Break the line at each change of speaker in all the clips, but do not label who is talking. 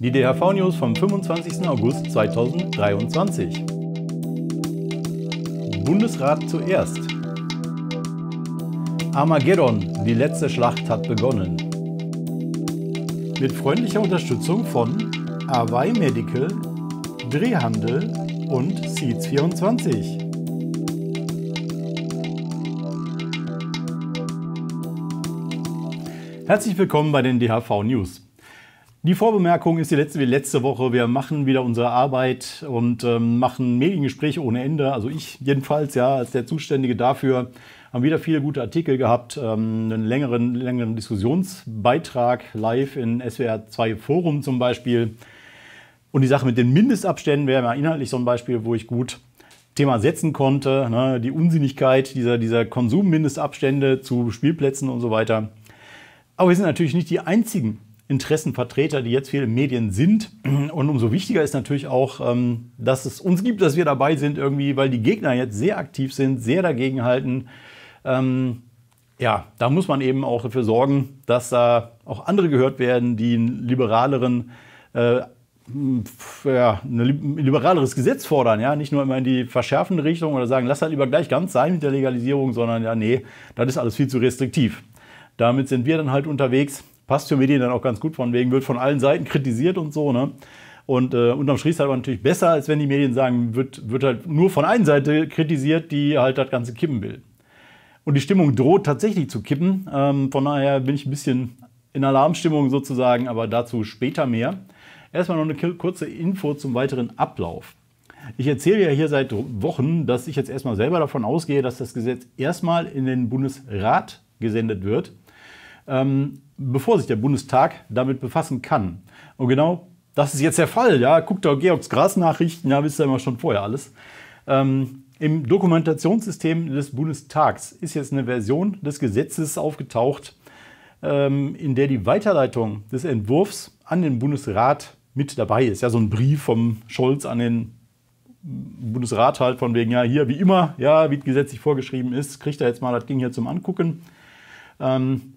Die DHV-News vom 25. August 2023. Bundesrat zuerst. Armageddon, die letzte Schlacht hat begonnen. Mit freundlicher Unterstützung von Hawaii Medical, Drehhandel und Seeds24. Herzlich willkommen bei den DHV News. Die Vorbemerkung ist die letzte wie letzte Woche. Wir machen wieder unsere Arbeit und ähm, machen Mediengespräche ohne Ende. Also ich jedenfalls, ja, als der Zuständige dafür. Haben wieder viele gute Artikel gehabt, ähm, einen längeren, längeren Diskussionsbeitrag live in SWR 2 Forum zum Beispiel. Und die Sache mit den Mindestabständen wäre mal inhaltlich so ein Beispiel, wo ich gut Thema setzen konnte. Ne? Die Unsinnigkeit dieser, dieser Konsummindestabstände zu Spielplätzen und so weiter. Aber wir sind natürlich nicht die einzigen Interessenvertreter, die jetzt viele Medien sind. Und umso wichtiger ist natürlich auch, ähm, dass es uns gibt, dass wir dabei sind irgendwie, weil die Gegner jetzt sehr aktiv sind, sehr dagegen dagegenhalten. Ähm, ja, da muss man eben auch dafür sorgen, dass da auch andere gehört werden, die einen liberaleren äh, ja, ein liberaleres Gesetz fordern, ja, nicht nur immer in die verschärfende Richtung oder sagen, lass halt lieber gleich ganz sein mit der Legalisierung, sondern ja, nee, das ist alles viel zu restriktiv. Damit sind wir dann halt unterwegs. Passt für Medien dann auch ganz gut, von wegen wird von allen Seiten kritisiert und so. Ne? Und äh, unterm Strich ist halt aber natürlich besser, als wenn die Medien sagen, wird, wird halt nur von einer Seite kritisiert, die halt das Ganze kippen will. Und die Stimmung droht tatsächlich zu kippen. Ähm, von daher bin ich ein bisschen in Alarmstimmung sozusagen, aber dazu später mehr. Erstmal noch eine kurze Info zum weiteren Ablauf. Ich erzähle ja hier seit Wochen, dass ich jetzt erstmal selber davon ausgehe, dass das Gesetz erstmal in den Bundesrat gesendet wird ähm, bevor sich der Bundestag damit befassen kann. Und genau das ist jetzt der Fall. Ja, guckt da Georgs Grasnachrichten, da wisst ihr immer schon vorher alles. Ähm, Im Dokumentationssystem des Bundestags ist jetzt eine Version des Gesetzes aufgetaucht, ähm, in der die Weiterleitung des Entwurfs an den Bundesrat mit dabei ist. Ja, so ein Brief vom Scholz an den Bundesrat halt von wegen, ja, hier wie immer, ja, wie gesetzlich vorgeschrieben ist, kriegt er jetzt mal das Ding hier zum Angucken. Ähm,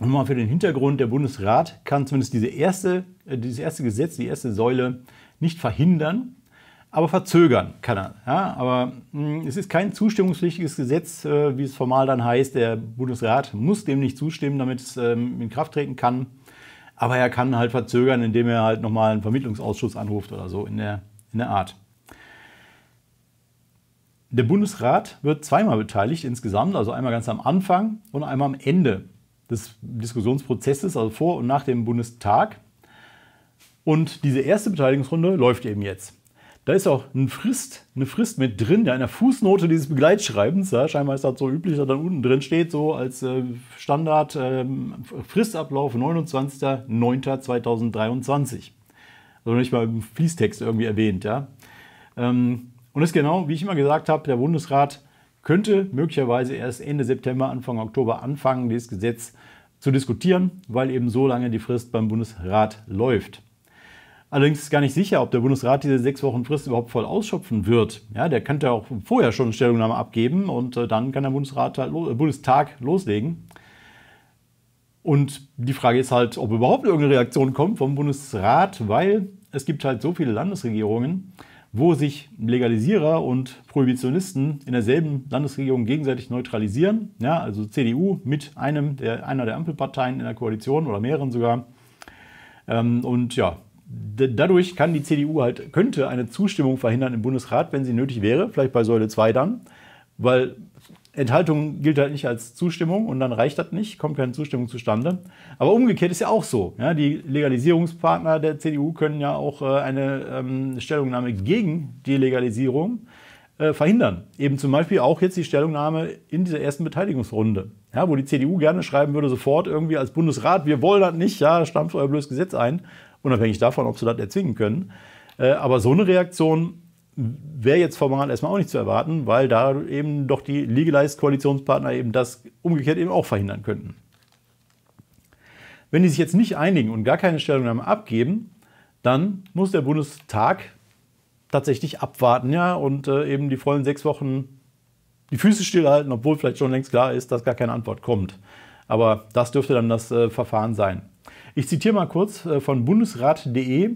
und Nochmal für den Hintergrund, der Bundesrat kann zumindest diese erste, äh, dieses erste Gesetz, die erste Säule nicht verhindern, aber verzögern kann er. Ja, aber mm, es ist kein zustimmungspflichtiges Gesetz, äh, wie es formal dann heißt. Der Bundesrat muss dem nicht zustimmen, damit es ähm, in Kraft treten kann. Aber er kann halt verzögern, indem er halt nochmal einen Vermittlungsausschuss anruft oder so in der, in der Art. Der Bundesrat wird zweimal beteiligt insgesamt, also einmal ganz am Anfang und einmal am Ende des Diskussionsprozesses, also vor und nach dem Bundestag. Und diese erste Beteiligungsrunde läuft eben jetzt. Da ist auch eine Frist, eine Frist mit drin, ja, in der Fußnote dieses Begleitschreibens. Ja, scheinbar ist das so üblich, dass da unten drin steht, so als äh, Standard äh, Fristablauf 29.09.2023. Also nicht mal im Fließtext irgendwie erwähnt. Ja. Ähm, und das ist genau, wie ich immer gesagt habe, der Bundesrat könnte möglicherweise erst Ende September, Anfang Oktober anfangen, dieses Gesetz zu diskutieren, weil eben so lange die Frist beim Bundesrat läuft. Allerdings ist gar nicht sicher, ob der Bundesrat diese sechs Wochen Frist überhaupt voll ausschöpfen wird. Ja, der könnte auch vorher schon eine Stellungnahme abgeben und äh, dann kann der Bundesrat, halt äh, Bundestag loslegen. Und die Frage ist halt, ob überhaupt irgendeine Reaktion kommt vom Bundesrat, weil es gibt halt so viele Landesregierungen, äh, wo sich Legalisierer und Prohibitionisten in derselben Landesregierung gegenseitig neutralisieren. Ja, also CDU mit einem der, einer der Ampelparteien in der Koalition oder mehreren sogar. Ähm, und ja, dadurch kann die CDU halt, könnte eine Zustimmung verhindern im Bundesrat, wenn sie nötig wäre, vielleicht bei Säule 2 dann, weil Enthaltung gilt halt nicht als Zustimmung und dann reicht das nicht, kommt keine Zustimmung zustande. Aber umgekehrt ist ja auch so. Ja, die Legalisierungspartner der CDU können ja auch äh, eine ähm, Stellungnahme gegen die Legalisierung äh, verhindern. Eben zum Beispiel auch jetzt die Stellungnahme in dieser ersten Beteiligungsrunde, ja, wo die CDU gerne schreiben würde, sofort irgendwie als Bundesrat, wir wollen das nicht, ja, stampft euer blödes Gesetz ein, unabhängig davon, ob sie das erzwingen können. Äh, aber so eine Reaktion wäre jetzt formal erstmal auch nicht zu erwarten, weil da eben doch die Legalized-Koalitionspartner eben das umgekehrt eben auch verhindern könnten. Wenn die sich jetzt nicht einigen und gar keine Stellungnahme abgeben, dann muss der Bundestag tatsächlich abwarten ja, und äh, eben die vollen sechs Wochen die Füße stillhalten, obwohl vielleicht schon längst klar ist, dass gar keine Antwort kommt. Aber das dürfte dann das äh, Verfahren sein. Ich zitiere mal kurz äh, von bundesrat.de.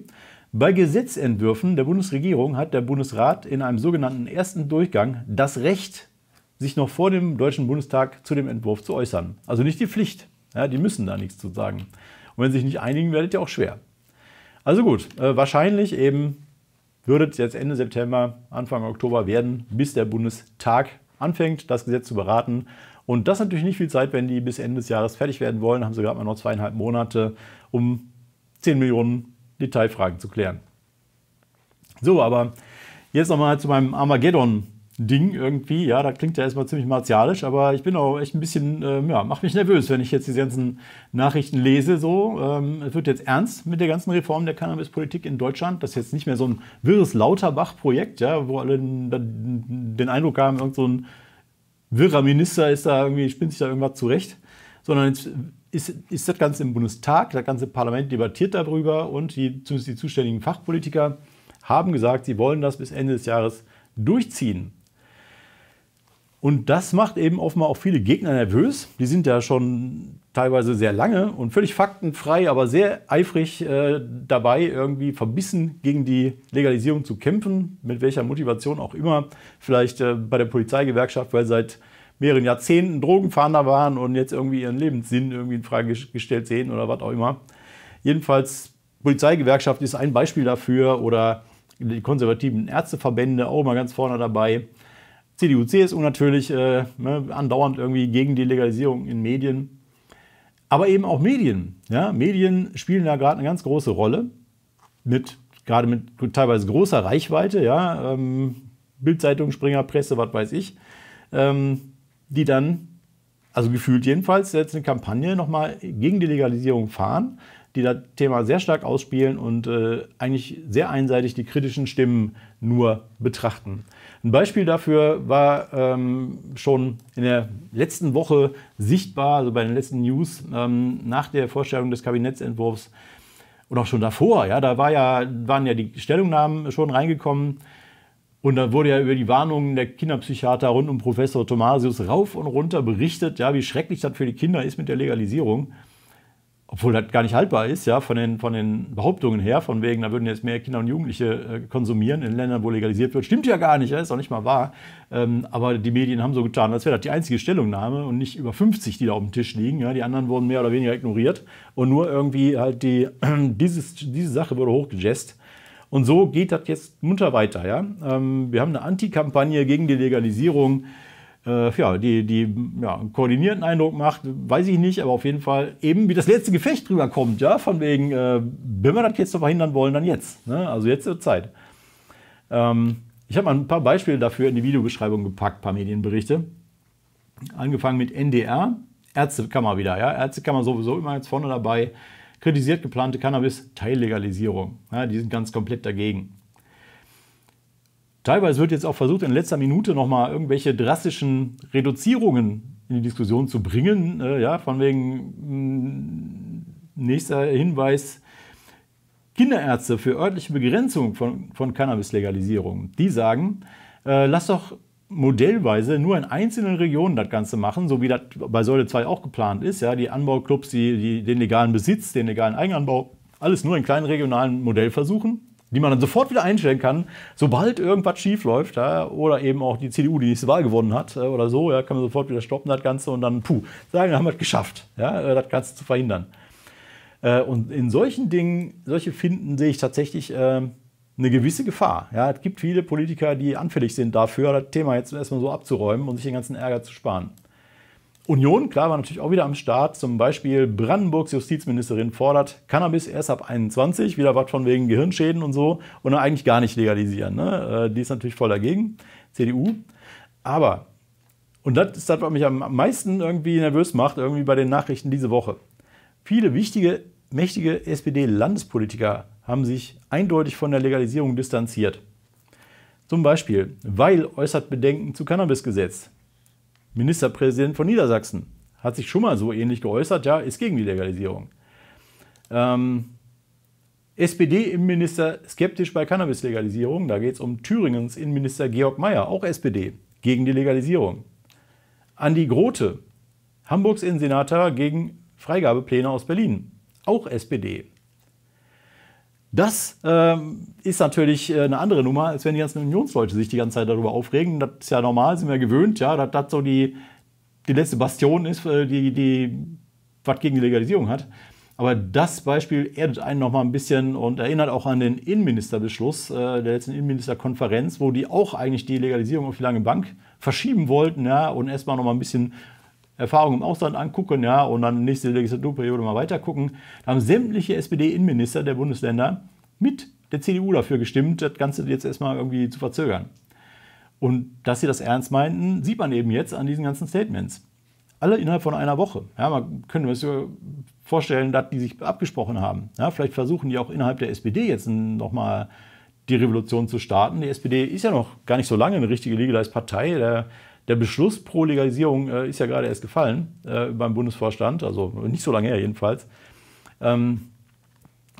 Bei Gesetzentwürfen der Bundesregierung hat der Bundesrat in einem sogenannten ersten Durchgang das Recht, sich noch vor dem Deutschen Bundestag zu dem Entwurf zu äußern. Also nicht die Pflicht. Ja, die müssen da nichts zu sagen. Und wenn sie sich nicht einigen, werdet ihr auch schwer. Also gut, äh, wahrscheinlich eben würde es jetzt Ende September, Anfang Oktober werden, bis der Bundestag anfängt, das Gesetz zu beraten. Und das ist natürlich nicht viel Zeit, wenn die bis Ende des Jahres fertig werden wollen. Haben sie gerade mal noch zweieinhalb Monate, um 10 Millionen Detailfragen zu klären. So, aber jetzt nochmal zu meinem Armageddon-Ding irgendwie. Ja, da klingt ja erstmal ziemlich martialisch, aber ich bin auch echt ein bisschen, äh, ja, macht mich nervös, wenn ich jetzt diese ganzen Nachrichten lese. So, ähm, es wird jetzt ernst mit der ganzen Reform der Cannabispolitik in Deutschland. Das ist jetzt nicht mehr so ein wirres Lauterbach-Projekt, ja, wo alle den Eindruck haben, irgend so ein wirrer Minister ist da irgendwie, spinnt sich da irgendwas zurecht, sondern jetzt ist, ist das Ganze im Bundestag, das ganze Parlament debattiert darüber und die, zumindest die zuständigen Fachpolitiker haben gesagt, sie wollen das bis Ende des Jahres durchziehen. Und das macht eben offenbar auch viele Gegner nervös. Die sind ja schon teilweise sehr lange und völlig faktenfrei, aber sehr eifrig äh, dabei, irgendwie verbissen gegen die Legalisierung zu kämpfen, mit welcher Motivation auch immer. Vielleicht äh, bei der Polizeigewerkschaft, weil seit mehreren Jahrzehnten Drogenfahnder waren und jetzt irgendwie ihren Lebenssinn irgendwie in Frage gestellt sehen oder was auch immer. Jedenfalls, Polizeigewerkschaft ist ein Beispiel dafür oder die konservativen Ärzteverbände auch mal ganz vorne dabei. CDU, CSU natürlich äh, ne, andauernd irgendwie gegen die Legalisierung in Medien. Aber eben auch Medien. Ja? Medien spielen da gerade eine ganz große Rolle. Mit, gerade mit teilweise großer Reichweite. Ja? Ähm, Bildzeitung, Springer, Presse, was weiß ich. Ähm, die dann, also gefühlt jedenfalls, jetzt eine Kampagne nochmal gegen die Legalisierung fahren, die das Thema sehr stark ausspielen und äh, eigentlich sehr einseitig die kritischen Stimmen nur betrachten. Ein Beispiel dafür war ähm, schon in der letzten Woche sichtbar, also bei den letzten News ähm, nach der Vorstellung des Kabinettsentwurfs und auch schon davor. Ja, da war ja, waren ja die Stellungnahmen schon reingekommen und dann wurde ja über die Warnungen der Kinderpsychiater rund um Professor Thomasius rauf und runter berichtet, ja, wie schrecklich das für die Kinder ist mit der Legalisierung. Obwohl das gar nicht haltbar ist, ja, von den, von den Behauptungen her, von wegen, da würden jetzt mehr Kinder und Jugendliche äh, konsumieren in Ländern, wo legalisiert wird. Stimmt ja gar nicht, ist auch nicht mal wahr. Ähm, aber die Medien haben so getan, als wäre das die einzige Stellungnahme und nicht über 50, die da auf dem Tisch liegen. Ja. Die anderen wurden mehr oder weniger ignoriert und nur irgendwie halt die, dieses, diese Sache wurde hochgejest. Und so geht das jetzt munter weiter. Ja? Ähm, wir haben eine Antikampagne gegen die Legalisierung, äh, ja, die, die ja, einen koordinierten Eindruck macht, weiß ich nicht, aber auf jeden Fall eben wie das letzte Gefecht drüber kommt, ja, von wegen, äh, wenn wir das jetzt noch verhindern wollen, dann jetzt. Ne? Also jetzt ist Zeit. Ähm, ich habe mal ein paar Beispiele dafür in die Videobeschreibung gepackt, ein paar Medienberichte. Angefangen mit NDR, Ärztekammer wieder, ja, Ärztekammer sowieso immer jetzt vorne dabei kritisiert geplante Cannabis-Teillegalisierung. Ja, die sind ganz komplett dagegen. Teilweise wird jetzt auch versucht, in letzter Minute nochmal irgendwelche drastischen Reduzierungen in die Diskussion zu bringen. Äh, ja, von wegen mh, mm, nächster Hinweis. Kinderärzte für örtliche Begrenzung von, von Cannabis-Legalisierung, die sagen, äh, lass doch modellweise nur in einzelnen Regionen das Ganze machen, so wie das bei Säule 2 auch geplant ist. Ja, die Anbauclubs, die, die den legalen Besitz, den legalen Eigenanbau, alles nur in kleinen regionalen Modellversuchen, die man dann sofort wieder einstellen kann, sobald irgendwas schiefläuft ja, oder eben auch die CDU die nächste Wahl gewonnen hat äh, oder so, ja, kann man sofort wieder stoppen das Ganze und dann, puh, sagen, haben wir es geschafft, ja, äh, das Ganze zu verhindern. Äh, und in solchen Dingen, solche Finden sehe ich tatsächlich ähm, eine gewisse Gefahr. Ja, es gibt viele Politiker, die anfällig sind dafür, das Thema jetzt erstmal so abzuräumen und sich den ganzen Ärger zu sparen. Union, klar, war natürlich auch wieder am Start. Zum Beispiel Brandenburgs Justizministerin fordert Cannabis erst ab 21, wieder was von wegen Gehirnschäden und so, und eigentlich gar nicht legalisieren. Ne? Äh, die ist natürlich voll dagegen, CDU. Aber, und das ist das, was mich am meisten irgendwie nervös macht, irgendwie bei den Nachrichten diese Woche. Viele wichtige, mächtige SPD-Landespolitiker haben sich eindeutig von der Legalisierung distanziert. Zum Beispiel Weil äußert Bedenken zu Cannabisgesetz. Ministerpräsident von Niedersachsen hat sich schon mal so ähnlich geäußert, ja, ist gegen die Legalisierung. Ähm, SPD-Innenminister skeptisch bei Cannabis-Legalisierung. Da geht es um Thüringens Innenminister Georg Mayer, auch SPD, gegen die Legalisierung. Andi Grote, Hamburgs Innensenator gegen Freigabepläne aus Berlin, auch SPD. Das ähm, ist natürlich äh, eine andere Nummer, als wenn die ganzen Unionsleute sich die ganze Zeit darüber aufregen. Das ist ja normal, sind wir gewöhnt, ja, dass das so die, die letzte Bastion ist, äh, die, die was gegen die Legalisierung hat. Aber das Beispiel erdet einen nochmal ein bisschen und erinnert auch an den Innenministerbeschluss äh, der letzten Innenministerkonferenz, wo die auch eigentlich die Legalisierung auf die lange Bank verschieben wollten ja, und erstmal nochmal ein bisschen Erfahrung im Ausland angucken, ja, und dann nächste Legislaturperiode mal weiter gucken. Da haben sämtliche SPD-Innenminister der Bundesländer mit der CDU dafür gestimmt, das Ganze jetzt erstmal irgendwie zu verzögern. Und dass sie das ernst meinten, sieht man eben jetzt an diesen ganzen Statements. Alle innerhalb von einer Woche. Ja, man könnte sich vorstellen, dass die sich abgesprochen haben. Ja, vielleicht versuchen die auch innerhalb der SPD jetzt nochmal die Revolution zu starten. Die SPD ist ja noch gar nicht so lange eine richtige Legalized-Partei. Da der Beschluss pro Legalisierung äh, ist ja gerade erst gefallen äh, beim Bundesvorstand, also nicht so lange her jedenfalls. Ähm,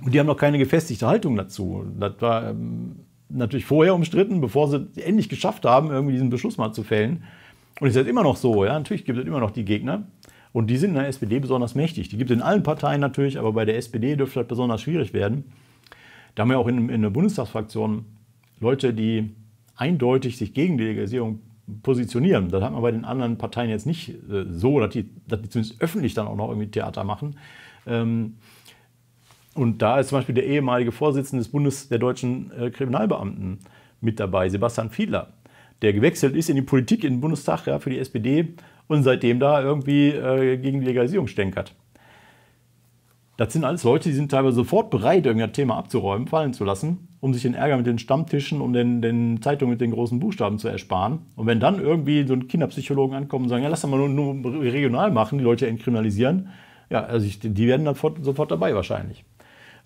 und die haben noch keine gefestigte Haltung dazu. Das war ähm, natürlich vorher umstritten, bevor sie endlich geschafft haben, irgendwie diesen Beschluss mal zu fällen. Und ist jetzt immer noch so, ja. Natürlich gibt es immer noch die Gegner. Und die sind in der SPD besonders mächtig. Die gibt es in allen Parteien natürlich, aber bei der SPD dürfte das besonders schwierig werden. Da haben wir auch in, in der Bundestagsfraktion Leute, die eindeutig sich gegen die Legalisierung positionieren. Das hat man bei den anderen Parteien jetzt nicht äh, so, dass die, dass die zumindest öffentlich dann auch noch irgendwie Theater machen. Ähm, und da ist zum Beispiel der ehemalige Vorsitzende des Bundes der deutschen äh, Kriminalbeamten mit dabei, Sebastian Fiedler, der gewechselt ist in die Politik, in den Bundestag ja, für die SPD und seitdem da irgendwie äh, gegen die Legalisierung stänkert. Das sind alles Leute, die sind teilweise sofort bereit, irgendein Thema abzuräumen, fallen zu lassen, um sich den Ärger mit den Stammtischen, und den, den Zeitungen mit den großen Buchstaben zu ersparen. Und wenn dann irgendwie so ein Kinderpsychologen ankommt und sagen, ja, lass doch mal nur, nur regional machen, die Leute entkriminalisieren, ja, also ich, die werden dann sofort, sofort dabei wahrscheinlich.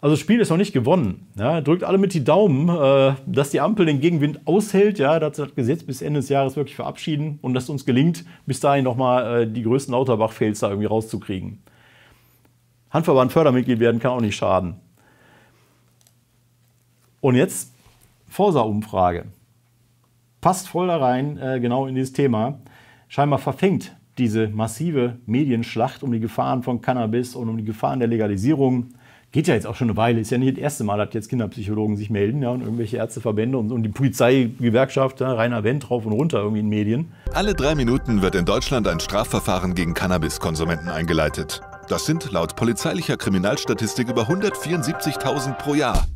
Also das Spiel ist noch nicht gewonnen. Ja, drückt alle mit die Daumen, äh, dass die Ampel den Gegenwind aushält, ja, dass das Gesetz bis Ende des Jahres wirklich verabschieden und dass es uns gelingt, bis dahin nochmal äh, die größten Lauterbach-Fails da irgendwie rauszukriegen. Handverband Fördermitglied werden kann auch nicht schaden. Und jetzt Forsa-Umfrage. Passt voll da rein, äh, genau in dieses Thema. Scheinbar verfängt diese massive Medienschlacht um die Gefahren von Cannabis und um die Gefahren der Legalisierung. Geht ja jetzt auch schon eine Weile, ist ja nicht das erste Mal, dass jetzt Kinderpsychologen sich melden ja, und irgendwelche Ärzteverbände und, und die Polizeigewerkschaft, ja, Rainer Wendt rauf und runter irgendwie in Medien. Alle drei Minuten wird in Deutschland ein Strafverfahren gegen Cannabiskonsumenten eingeleitet. Das sind laut polizeilicher Kriminalstatistik über 174.000 pro Jahr.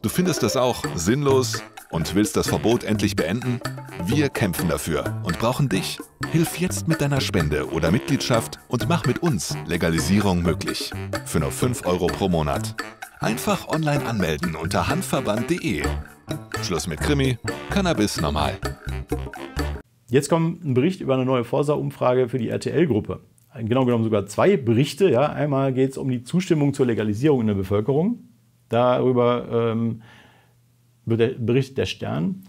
Du findest das auch sinnlos und willst das Verbot endlich beenden? Wir kämpfen dafür und brauchen dich. Hilf jetzt mit deiner Spende oder Mitgliedschaft und mach mit uns Legalisierung möglich. Für nur 5 Euro pro Monat. Einfach online anmelden unter handverband.de. Schluss mit Krimi, Cannabis normal. Jetzt kommt ein Bericht über eine neue Forsa-Umfrage für die RTL-Gruppe genau genommen sogar zwei Berichte. Ja. Einmal geht es um die Zustimmung zur Legalisierung in der Bevölkerung. Darüber ähm, berichtet der Stern.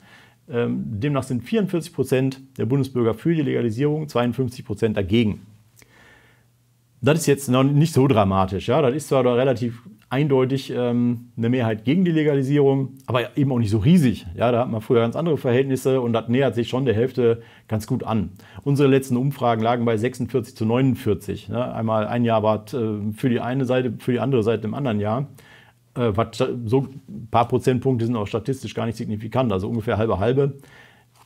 Ähm, demnach sind 44 Prozent der Bundesbürger für die Legalisierung, 52 Prozent dagegen. Das ist jetzt noch nicht so dramatisch. Ja? Das ist zwar relativ eindeutig ähm, eine Mehrheit gegen die Legalisierung, aber eben auch nicht so riesig. Ja, da hat man früher ganz andere Verhältnisse und das nähert sich schon der Hälfte ganz gut an. Unsere letzten Umfragen lagen bei 46 zu 49. Ne? Einmal ein Jahr war äh, für die eine Seite, für die andere Seite im anderen Jahr. Äh, was, so ein paar Prozentpunkte sind auch statistisch gar nicht signifikant, also ungefähr halbe halbe.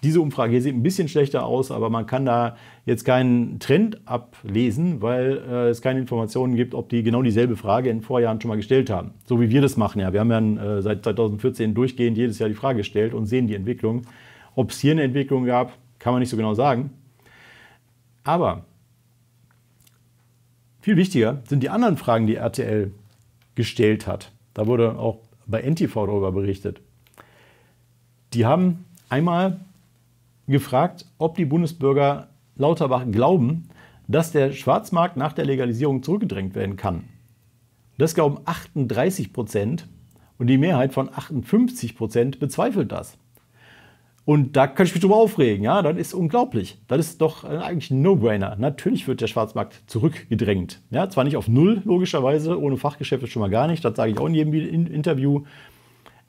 Diese Umfrage hier sieht ein bisschen schlechter aus, aber man kann da jetzt keinen Trend ablesen, weil äh, es keine Informationen gibt, ob die genau dieselbe Frage in Vorjahren schon mal gestellt haben. So wie wir das machen ja. Wir haben ja äh, seit 2014 durchgehend jedes Jahr die Frage gestellt und sehen die Entwicklung. Ob es hier eine Entwicklung gab, kann man nicht so genau sagen. Aber viel wichtiger sind die anderen Fragen, die RTL gestellt hat. Da wurde auch bei NTV darüber berichtet. Die haben einmal gefragt, ob die Bundesbürger Lauterbach glauben, dass der Schwarzmarkt nach der Legalisierung zurückgedrängt werden kann. Das glauben 38 Prozent und die Mehrheit von 58 Prozent bezweifelt das. Und da kann ich mich drüber aufregen. Ja, das ist unglaublich. Das ist doch eigentlich ein No-Brainer. Natürlich wird der Schwarzmarkt zurückgedrängt. Ja, zwar nicht auf Null, logischerweise, ohne Fachgeschäfte schon mal gar nicht. Das sage ich auch in jedem Interview.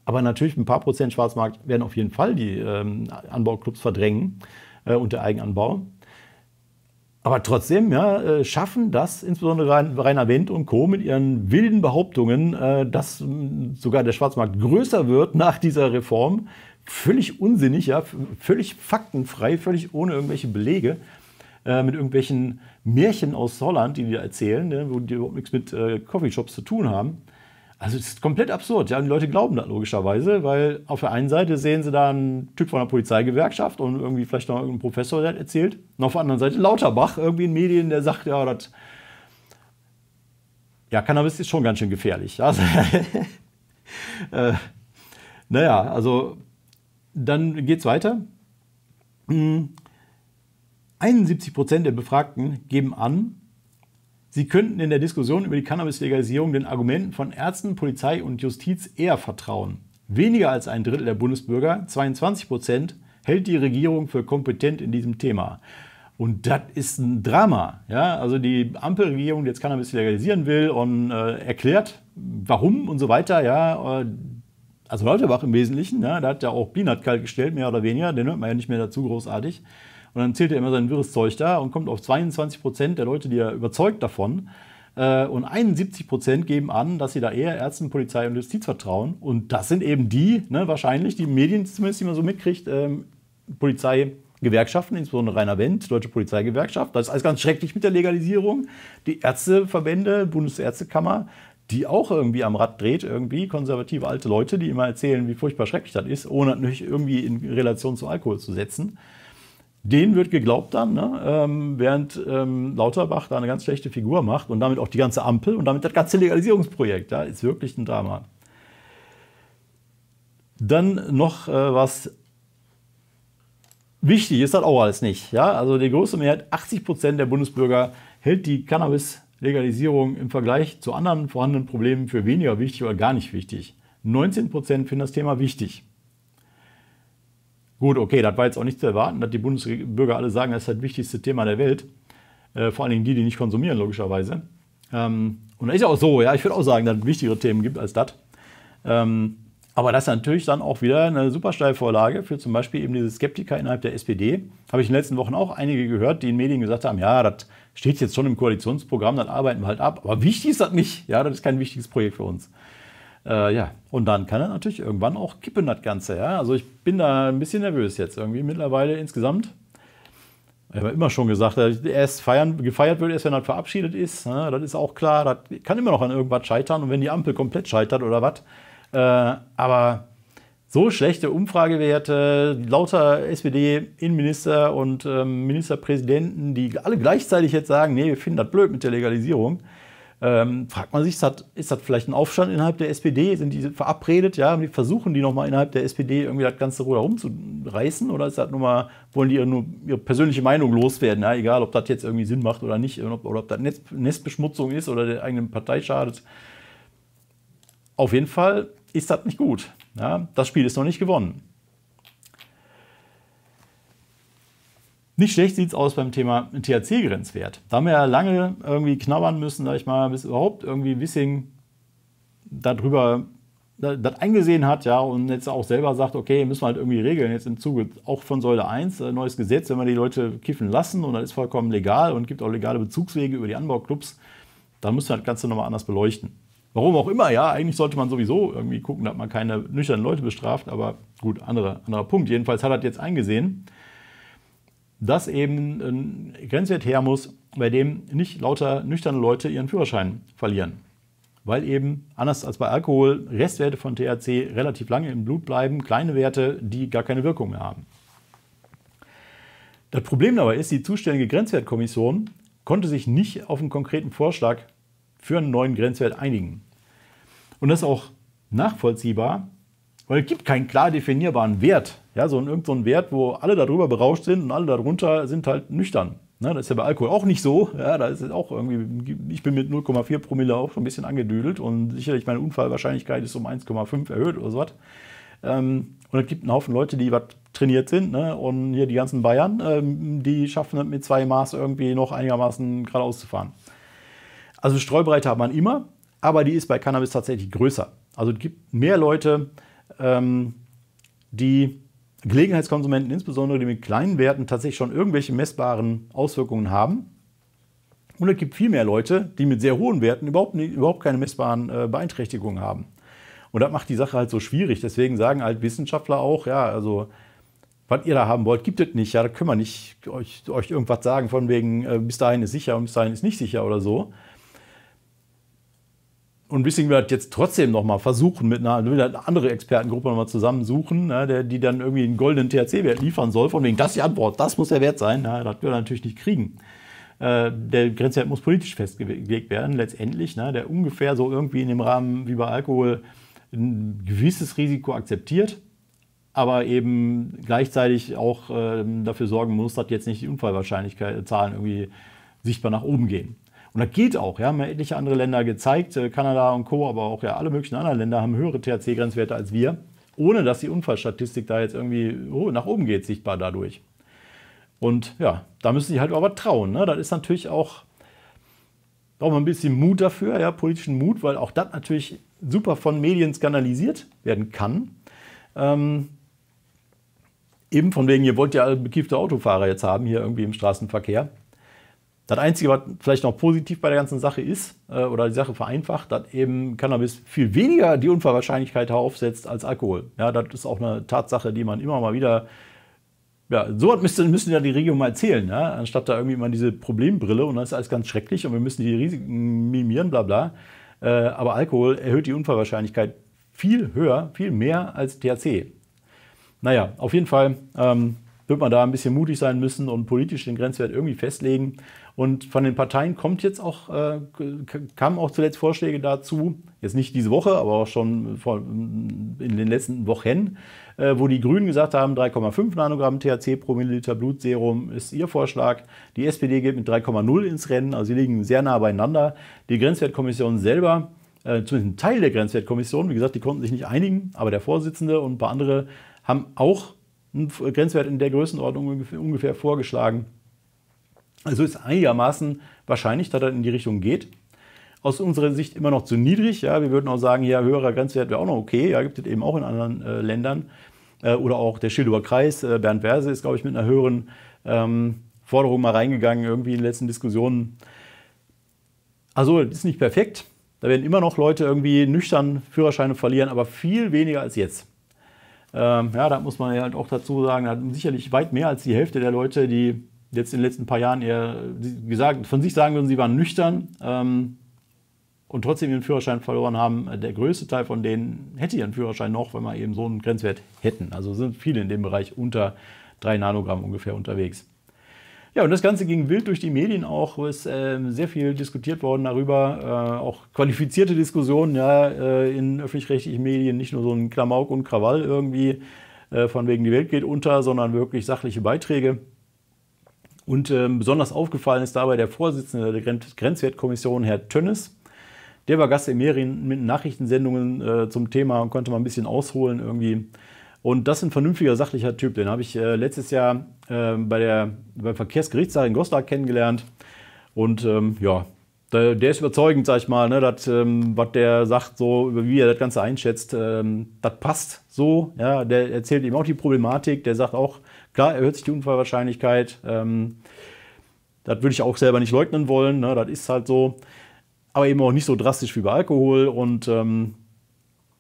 Aber natürlich ein paar Prozent Schwarzmarkt werden auf jeden Fall die ähm, Anbauclubs verdrängen äh, und der Eigenanbau. Aber trotzdem ja, äh, schaffen das insbesondere Rainer Wendt und Co. mit ihren wilden Behauptungen, äh, dass mh, sogar der Schwarzmarkt größer wird nach dieser Reform. Völlig unsinnig, ja, völlig faktenfrei, völlig ohne irgendwelche Belege äh, mit irgendwelchen Märchen aus Holland, die die da erzählen, ne, wo die überhaupt nichts mit äh, Coffeeshops zu tun haben. Also es ist komplett absurd. Ja, und die Leute glauben das logischerweise, weil auf der einen Seite sehen sie da einen Typ von der Polizeigewerkschaft und irgendwie vielleicht noch irgendein Professor, der das erzählt. Und auf der anderen Seite Lauterbach, irgendwie in Medien, der sagt, ja, das... Ja, Cannabis ist schon ganz schön gefährlich. Also, äh, naja, also dann geht's weiter. 71 hm. Prozent der Befragten geben an, Sie könnten in der Diskussion über die Cannabis-Legalisierung den Argumenten von Ärzten, Polizei und Justiz eher vertrauen. Weniger als ein Drittel der Bundesbürger, 22 Prozent, hält die Regierung für kompetent in diesem Thema. Und das ist ein Drama. Ja? Also die Ampelregierung, die jetzt Cannabis legalisieren will und äh, erklärt, warum und so weiter. Ja? Äh, also Lauterbach im Wesentlichen, ja? Ne? da hat ja auch Bienert kalt gestellt, mehr oder weniger. Den hört man ja nicht mehr dazu großartig. Und dann zählt er immer sein wirres Zeug da und kommt auf 22 Prozent der Leute, die er überzeugt davon. Äh, und 71 Prozent geben an, dass sie da eher Ärzten, Polizei und Justiz vertrauen. Und das sind eben die, ne, wahrscheinlich, die Medien zumindest, die man so mitkriegt, ähm, Polizei, Gewerkschaften, insbesondere Rainer Wendt, Deutsche Polizeigewerkschaft. Das ist alles ganz schrecklich mit der Legalisierung. Die Ärzteverbände, Bundesärztekammer, die auch irgendwie am Rad dreht, irgendwie konservative alte Leute, die immer erzählen, wie furchtbar schrecklich das ist, ohne natürlich irgendwie in Relation zum Alkohol zu setzen denen wird geglaubt dann, ne? ähm, während ähm, Lauterbach da eine ganz schlechte Figur macht und damit auch die ganze Ampel und damit das ganze Legalisierungsprojekt. Da ja, ist wirklich ein Drama. Dann noch äh, was wichtig ist, das auch alles nicht. Ja? Also die große Mehrheit, 80 Prozent der Bundesbürger, hält die Cannabis-Legalisierung im Vergleich zu anderen vorhandenen Problemen für weniger wichtig oder gar nicht wichtig. 19 Prozent finden das Thema wichtig. Gut, okay, das war jetzt auch nicht zu erwarten, dass die Bundesbürger alle sagen, das ist das wichtigste Thema der Welt. Äh, vor allen Dingen die, die nicht konsumieren, logischerweise. Ähm, und das ist ja auch so, ja, ich würde auch sagen, dass es wichtigere Themen gibt als das. Ähm, aber das ist natürlich dann auch wieder eine super Steilvorlage für zum Beispiel eben diese Skeptiker innerhalb der SPD. Habe ich in den letzten Wochen auch einige gehört, die in Medien gesagt haben, ja, das steht jetzt schon im Koalitionsprogramm, dann arbeiten wir halt ab. Aber wichtig ist das nicht. Ja, das ist kein wichtiges Projekt für uns. Äh, ja, und dann kann er natürlich irgendwann auch kippen, das Ganze. Ja? Also ich bin da ein bisschen nervös jetzt irgendwie mittlerweile insgesamt. Ich habe immer schon gesagt, dass erst feiern, gefeiert wird, erst wenn er verabschiedet ist. Ne? Das ist auch klar. Das kann immer noch an irgendwas scheitern. Und wenn die Ampel komplett scheitert oder was. Äh, aber so schlechte Umfragewerte, lauter SPD-Innenminister und ähm, Ministerpräsidenten, die alle gleichzeitig jetzt sagen, nee, wir finden das blöd mit der Legalisierung. Ähm, fragt man sich, ist das, ist das, vielleicht ein Aufstand innerhalb der SPD? Sind die verabredet? Ja, die versuchen die nochmal innerhalb der SPD irgendwie das ganze Ruder rumzureißen? Oder ist das nur mal, wollen die ihre, nur ihre persönliche Meinung loswerden? Ja, egal, ob das jetzt irgendwie Sinn macht oder nicht, oder ob, oder ob das Netz, Nestbeschmutzung ist oder der eigenen Partei schadet. Auf jeden Fall ist das nicht gut. Ja, das Spiel ist noch nicht gewonnen. Nicht schlecht sieht es aus beim Thema THC-Grenzwert. Da haben wir ja lange irgendwie knabbern müssen, sag ich mal, bis überhaupt irgendwie Wissing darüber das eingesehen hat, ja, und jetzt auch selber sagt, okay, müssen wir halt irgendwie regeln, jetzt im Zuge auch von Säule 1, äh, neues Gesetz, wenn wir die Leute kiffen lassen und das ist vollkommen legal und gibt auch legale Bezugswege über die Anbauclubs, dann müssen wir das Ganze nochmal anders beleuchten. Warum auch immer, ja, eigentlich sollte man sowieso irgendwie gucken, dass man keine nüchternen Leute bestraft, aber gut, andere, anderer Punkt. Jedenfalls hat er das jetzt eingesehen dass eben ein Grenzwert her muss, bei dem nicht lauter nüchterne Leute ihren Führerschein verlieren. Weil eben, anders als bei Alkohol, Restwerte von THC relativ lange im Blut bleiben, kleine Werte, die gar keine Wirkung mehr haben. Das Problem dabei ist, die zuständige Grenzwertkommission konnte sich nicht auf einen konkreten Vorschlag für einen neuen Grenzwert einigen. Und das ist auch nachvollziehbar, weil es gibt keinen klar definierbaren Wert ja, so ein, irgend ein Wert, wo alle darüber berauscht sind und alle darunter sind halt nüchtern. Ne, das ist ja bei Alkohol auch nicht so. Ja, da ist es auch irgendwie, ich bin mit 0,4 Promille auch schon ein bisschen angedüdelt und sicherlich meine Unfallwahrscheinlichkeit ist um 1,5 erhöht oder so was. Ähm, und es gibt einen Haufen Leute, die was trainiert sind. Ne? Und hier die ganzen Bayern, ähm, die schaffen das mit zwei Maß irgendwie noch einigermaßen geradeaus zu fahren. Also Streubreite hat man immer, aber die ist bei Cannabis tatsächlich größer. Also es gibt mehr Leute, ähm, die Gelegenheitskonsumenten, insbesondere die mit kleinen Werten, tatsächlich schon irgendwelche messbaren Auswirkungen haben. Und es gibt viel mehr Leute, die mit sehr hohen Werten überhaupt, nicht, überhaupt keine messbaren äh, Beeinträchtigungen haben. Und das macht die Sache halt so schwierig. Deswegen sagen halt Wissenschaftler auch, ja, also was ihr da haben wollt, gibt es nicht. Ja, da können wir nicht euch, euch irgendwas sagen von wegen, äh, bis dahin ist sicher und bis dahin ist nicht sicher oder so und Wissing wird jetzt trotzdem nochmal versuchen, mit einer, mit einer anderen Expertengruppe nochmal zusammensuchen, ne, der, die dann irgendwie einen goldenen THC-Wert liefern soll, von wegen, das ist die Antwort, das muss der Wert sein. Na, das wird er natürlich nicht kriegen. Äh, der Grenzwert muss politisch festgelegt werden, letztendlich, ne, der ungefähr so irgendwie in dem Rahmen wie bei Alkohol ein gewisses Risiko akzeptiert, aber eben gleichzeitig auch äh, dafür sorgen muss, dass jetzt nicht die Unfallwahrscheinlichkeit, äh, Zahlen irgendwie sichtbar nach oben gehen. Und das geht auch, ja, haben ja etliche andere Länder gezeigt, äh, Kanada und Co., aber auch ja alle möglichen anderen Länder haben höhere THC-Grenzwerte als wir, ohne dass die Unfallstatistik da jetzt irgendwie oh, nach oben geht, sichtbar dadurch. Und ja, da müssen sie halt aber trauen. Ne? Das ist natürlich auch, braucht man ein bisschen Mut dafür, ja, politischen Mut, weil auch das natürlich super von Medien skandalisiert werden kann. Ähm, eben von wegen, ihr wollt ja bekiffte Autofahrer jetzt haben hier irgendwie im Straßenverkehr. Das Einzige, was vielleicht noch positiv bei der ganzen Sache ist, äh, oder die Sache vereinfacht, dass eben Cannabis viel weniger die Unfallwahrscheinlichkeit aufsetzt als Alkohol. Ja, das ist auch eine Tatsache, die man immer mal wieder. Ja, so müssen, müssen ja die Regierung mal erzählen, ja? Ne? anstatt da irgendwie immer diese Problembrille und dann ist alles ganz schrecklich und wir müssen die Risiken mimieren, bla bla. Äh, aber Alkohol erhöht die Unfallwahrscheinlichkeit viel höher, viel mehr als THC. Naja, auf jeden Fall ähm, wird man da ein bisschen mutig sein müssen und politisch den Grenzwert irgendwie festlegen. Und von den Parteien kommt jetzt auch, äh, kamen auch zuletzt Vorschläge dazu, jetzt nicht diese Woche, aber auch schon vor, mm, in den letzten Wochen, äh, wo die Grünen gesagt haben, 3,5 Nanogramm THC pro Milliliter Blutserum ist ihr Vorschlag. Die SPD geht mit 3,0 ins Rennen, also sie liegen sehr nah beieinander. Die Grenzwertkommission selber, äh, zumindest ein Teil der Grenzwertkommission, wie gesagt, die konnten sich nicht einigen, aber der Vorsitzende und ein paar andere haben auch einen Grenzwert in der Größenordnung ungefähr vorgeschlagen. Also ist einigermaßen wahrscheinlich, dass das in die Richtung geht. Aus unserer Sicht immer noch zu niedrig. Ja, wir würden auch sagen, ja, höherer Grenzwert wäre auch noch okay. Ja, gibt es eben auch in anderen äh, Ländern. Äh, oder auch der Schildower Kreis, äh, Bernd Werse ist, glaube ich, mit einer höheren ähm, Forderung mal reingegangen, irgendwie in den letzten Diskussionen. Also, das ist nicht perfekt. Da werden immer noch Leute irgendwie nüchtern Führerscheine verlieren, aber viel weniger als jetzt. Ähm, ja, da muss man ja halt auch dazu sagen, da sicherlich weit mehr als die Hälfte der Leute, die jetzt in den letzten paar Jahren eher gesagt, von sich sagen würden, sie waren nüchtern ähm, und trotzdem ihren Führerschein verloren haben. Der größte Teil von denen hätte ihren Führerschein noch, wenn wir eben so einen Grenzwert hätten. Also sind viele in dem Bereich unter 3 Nanogramm ungefähr unterwegs. Ja, und das Ganze ging wild durch die Medien auch. Es ist äh, sehr viel diskutiert worden darüber, äh, auch qualifizierte Diskussionen ja, äh, in öffentlich-rechtlichen Medien, nicht nur so ein Klamauk und Krawall irgendwie, äh, von wegen die Welt geht unter, sondern wirklich sachliche Beiträge. Und ähm, besonders aufgefallen ist dabei der Vorsitzende der Grenz Grenzwertkommission, Herr Tönnes. Der war Gast in mehreren Nachrichtensendungen äh, zum Thema und konnte mal ein bisschen ausholen irgendwie. Und das ist ein vernünftiger, sachlicher Typ. Den habe ich äh, letztes Jahr äh, bei der, beim Verkehrsgerichtssaal in Goslar kennengelernt. Und ähm, ja, der, der, ist überzeugend, sag ich mal, ne, dat, ähm, was der sagt, so wie er das Ganze einschätzt, ähm, das passt so. Ja, der erzählt ihm auch die Problematik, der sagt auch, Klar erhöht sich die Unfallwahrscheinlichkeit. Ähm, das würde ich auch selber nicht leugnen wollen. Ne? Das ist halt so. Aber eben auch nicht so drastisch wie bei Alkohol. Und ähm,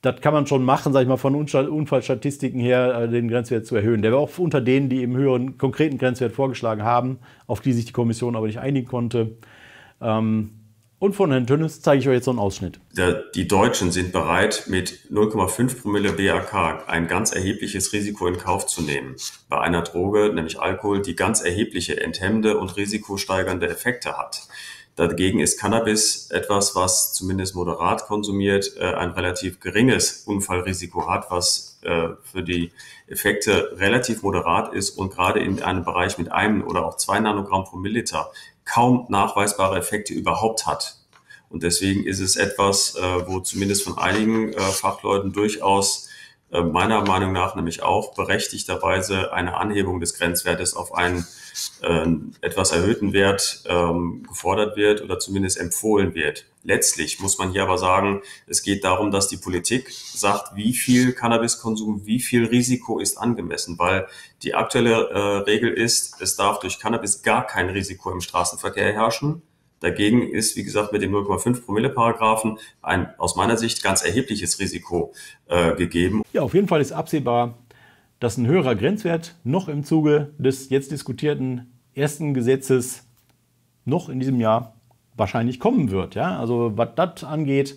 das kann man schon machen, sag ich mal, von Unfallstatistiken her, äh, den Grenzwert zu erhöhen. Der war auch unter denen, die eben höheren konkreten Grenzwert vorgeschlagen haben, auf die sich die Kommission aber nicht einigen konnte. Ähm, und von Herrn Tönnes zeige ich euch jetzt so einen Ausschnitt.
Die Deutschen sind bereit, mit 0,5 Promille BAK ein ganz erhebliches Risiko in Kauf zu nehmen. Bei einer Droge, nämlich Alkohol, die ganz erhebliche enthemmende und risikosteigernde Effekte hat. Dagegen ist Cannabis etwas, was zumindest moderat konsumiert, äh, ein relativ geringes Unfallrisiko hat, was äh, für die Effekte relativ moderat ist und gerade in einem Bereich mit einem oder auch zwei Nanogramm pro Milliliter kaum nachweisbare Effekte überhaupt hat. Und deswegen ist es etwas, äh, wo zumindest von einigen äh, Fachleuten durchaus äh, meiner Meinung nach nämlich auch berechtigterweise eine Anhebung des Grenzwertes auf einen etwas erhöhten Wert ähm, gefordert wird oder zumindest empfohlen wird. Letztlich muss man hier aber sagen, es geht darum, dass die Politik sagt, wie viel Cannabiskonsum, wie viel Risiko ist angemessen, weil die aktuelle äh, Regel ist, es darf durch Cannabis gar kein Risiko im Straßenverkehr herrschen. Dagegen ist, wie gesagt, mit dem 0,5 Promille Paragraphen ein aus meiner Sicht ganz erhebliches Risiko äh, gegeben.
Ja, auf jeden Fall ist absehbar, dass ein höherer Grenzwert noch im Zuge des jetzt diskutierten ersten Gesetzes noch in diesem Jahr wahrscheinlich kommen wird. Ja? Also was das angeht,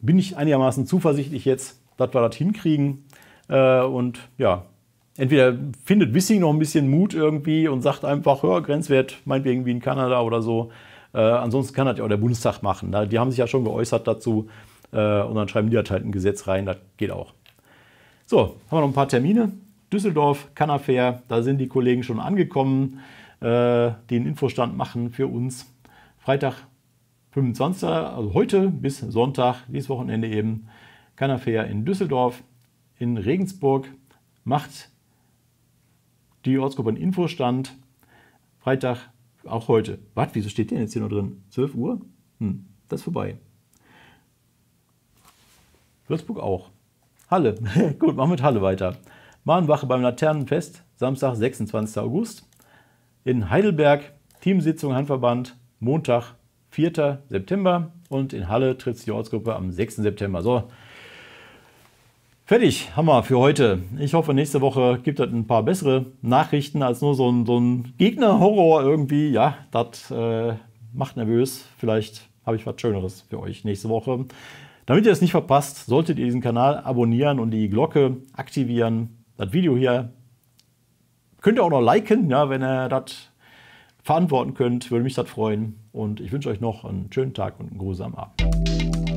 bin ich einigermaßen zuversichtlich jetzt, dass wir das hinkriegen. Äh, und ja, entweder findet Wissing noch ein bisschen Mut irgendwie und sagt einfach, ja, Grenzwert, meinetwegen wie in Kanada oder so. Äh, ansonsten kann das ja auch der Bundestag machen. Da, ne? die haben sich ja schon geäußert dazu. Äh, und dann schreiben die das halt ein Gesetz rein, das geht auch. So, haben wir noch ein paar Termine. Düsseldorf, Canafair, da sind die Kollegen schon angekommen, äh, die einen Infostand machen für uns. Freitag 25. also heute bis Sonntag, dieses Wochenende eben, Canafair in Düsseldorf, in Regensburg macht die Ortsgruppe einen Infostand. Freitag auch heute. Was, wieso steht denn jetzt hier nur drin? 12 Uhr? Hm, das ist vorbei. Würzburg auch. Halle. Gut, machen wir mit Halle weiter. Mahnwache beim Laternenfest, Samstag, 26. August. In Heidelberg, Teamsitzung Handverband, Montag, 4. September und in Halle tritt die Ortsgruppe am 6. September. So, fertig haben wir für heute. Ich hoffe, nächste Woche gibt es ein paar bessere Nachrichten als nur so ein, so ein Gegner-Horror irgendwie. Ja, das äh, macht nervös. Vielleicht habe ich was Schöneres für euch nächste Woche. Damit ihr es nicht verpasst, solltet ihr diesen Kanal abonnieren und die Glocke aktivieren. Das Video hier könnt ihr auch noch liken, ja, wenn ihr das verantworten könnt, würde mich das freuen. Und ich wünsche euch noch einen schönen Tag und einen grusamen Abend.